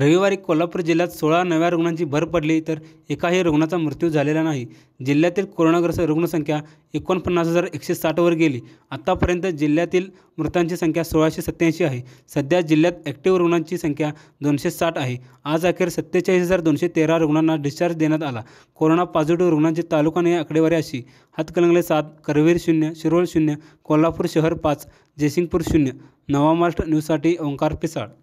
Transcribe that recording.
रविवारी कोल्हापूर जिल्ह्यात सोळा नव्या रुग्णांची भर पडली तर एकाही रुग्णाचा मृत्यू झालेला नाही जिल्ह्यातील कोरोनाग्रस्त रुग्णसंख्या एकोणपन्नास हजार एकशे साठवर गेली आत्तापर्यंत जिल्ह्यातील मृतांची संख्या सोळाशे सत्त्याऐंशी आहे सध्या जिल्ह्यात ॲक्टिव्ह रुग्णांची संख्या दोनशे साठ आहे आज अखेर सत्तेचाळीस हजार दोनशे तेरा रुग्णांना डिस्चार्ज देण्यात आला कोरोना पॉझिटिव्ह रुग्णांची तालुकाने आकडेवारी अशी हातकलंगले सात करवीर शून्य शिरोळ शून्य कोल्हापूर शहर पाच जयसिंगपूर शून्य नवा महाराष्ट्र न्यूजसाठी ओंकार पिसाळ